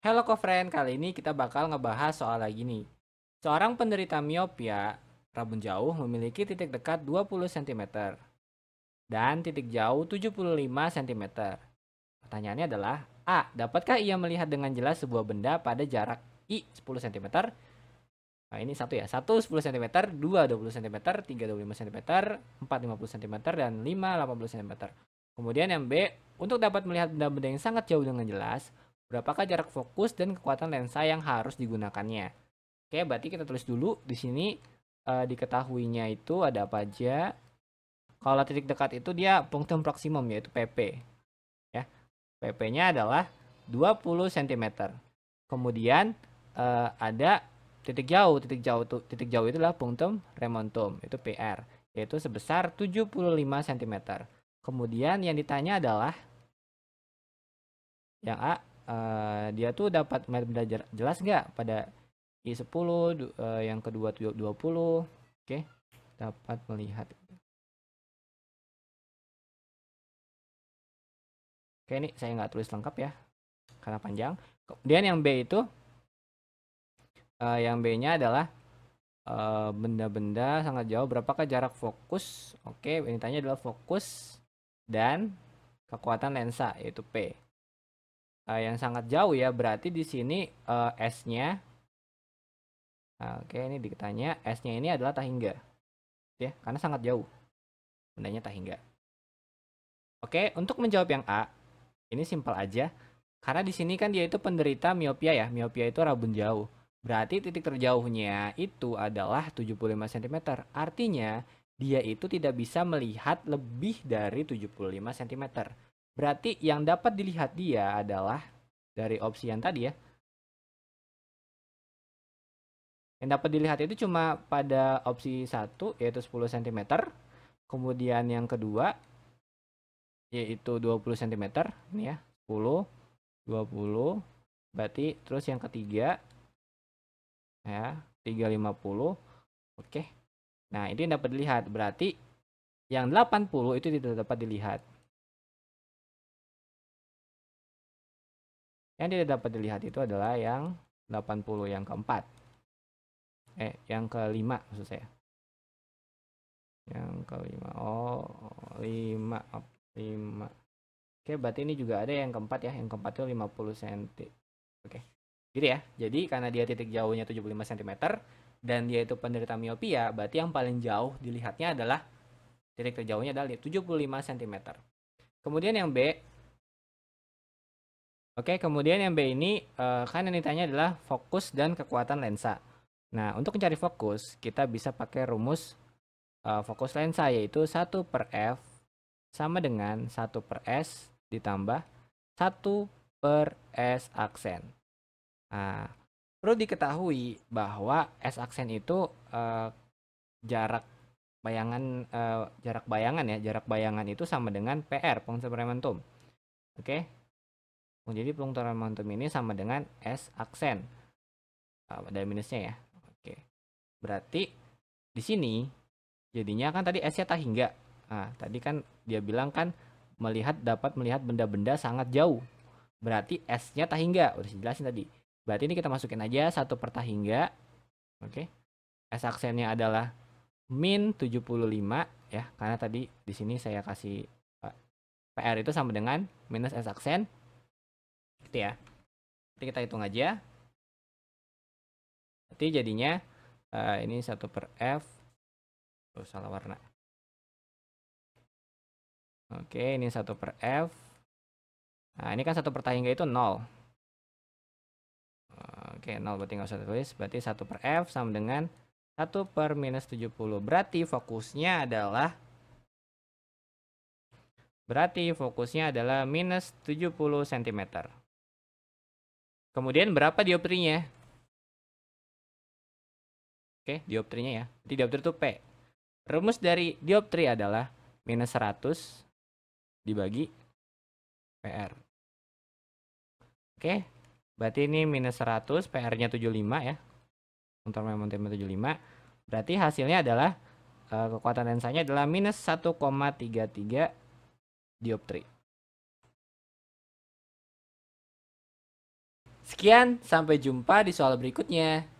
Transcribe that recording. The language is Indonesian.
Hello co-friend, kali ini kita bakal ngebahas soal lagi nih. Seorang penderita miopia, rabun jauh memiliki titik dekat 20 cm dan titik jauh 75 cm. Pertanyaannya adalah, A. Dapatkah ia melihat dengan jelas sebuah benda pada jarak I 10 cm? Nah, ini satu ya. 1 10 cm, 2 20 cm, 3 25 cm, 4 50 cm dan 5 80 cm. Kemudian yang B, untuk dapat melihat benda-benda yang sangat jauh dengan jelas, Berapakah jarak fokus dan kekuatan lensa yang harus digunakannya? Oke, berarti kita tulis dulu di sini e, diketahuinya itu ada apa aja. Kalau titik dekat itu dia punctum proximum yaitu PP. Ya. PP-nya adalah 20 cm. Kemudian e, ada titik jauh, titik jauh itu titik jauh itu adalah punctum remontum itu PR yaitu sebesar 75 cm. Kemudian yang ditanya adalah yang A Eh, dia tuh dapat belajar jelas nggak pada I10 uh, eh, yang kedua 20 oke okay. dapat melihat Oke ini saya nggak tulis lengkap ya karena panjang. Kemudian yang B itu uh, yang B-nya adalah benda-benda uh, sangat jauh berapakah jarak fokus? Oke, okay, ini tanya adalah fokus dan kekuatan lensa yaitu P uh, yang sangat jauh ya. Berarti di sini uh, S-nya eh, Oke, okay, ini ditanya S-nya ini adalah tak hingga, Ya, karena sangat jauh. Bendanya hingga. Oke, okay, untuk menjawab yang A, ini simpel aja. Karena di sini kan dia itu penderita miopia ya. Miopia itu rabun jauh. Berarti titik terjauhnya itu adalah 75 cm. Artinya dia itu tidak bisa melihat lebih dari 75 cm. Berarti yang dapat dilihat dia adalah dari opsi yang tadi ya. Yang dapat dilihat itu cuma pada opsi 1 yaitu 10 cm. Kemudian yang kedua yaitu 20 cm. Ini ya, 10, 20. Berarti terus yang ketiga ya, 350. Oke. Nah, ini yang dapat dilihat. Berarti yang 80 itu tidak dapat dilihat. Yang tidak dapat dilihat itu adalah yang 80 yang keempat. Eh, yang kelima maksud saya. Yang kelima. Oh, lima. lima. Oke, berarti ini juga ada yang keempat ya. Yang keempat itu 50 cm. Oke. Gitu ya. Jadi karena dia titik jauhnya 75 cm dan dia itu penderita miopia, ya, berarti yang paling jauh dilihatnya adalah titik terjauhnya adalah 75 cm. Kemudian yang B, Oke, kemudian yang B ini eh, kan yang ditanya adalah fokus dan kekuatan lensa. Nah, untuk mencari fokus, kita bisa pakai rumus eh, fokus lensa, yaitu 1 per F sama dengan 1 per S ditambah 1 per S aksen. Nah, perlu diketahui bahwa S aksen itu eh, jarak bayangan jarak bayangan ya jarak bayangan itu sama dengan PR pengusaha momentum oke okay? Oh, jadi perputaran momentum ini sama dengan S aksen. Ah, ada minusnya ya. Oke. Berarti di sini jadinya kan tadi S-nya tak hingga. Nah, tadi kan dia bilang kan melihat dapat melihat benda-benda sangat jauh. Berarti S-nya tak hingga. Udah jelasin tadi. Berarti ini kita masukin aja satu per tak hingga. Oke. S aksennya adalah min 75 ya karena tadi di sini saya kasih PR itu sama dengan minus S aksen gitu ya jadi kita hitung aja berarti jadinya uh, ini 1 per F oh, salah warna oke ini 1 per F nah ini kan satu per tahingga itu 0 oke 0 berarti nggak usah tulis berarti 1 per F sama dengan 1 per minus 70 berarti fokusnya adalah berarti fokusnya adalah minus 70 cm Kemudian berapa dioptrinya? Oke, dioptrinya ya. Jadi dioptri itu P. Rumus dari dioptri adalah minus 100 dibagi PR. Oke, berarti ini minus 100, PR-nya 75 ya. Untuk momentum 75. Berarti hasilnya adalah eh, kekuatan lensanya adalah minus 1,33 dioptri. Sekian, sampai jumpa di soal berikutnya.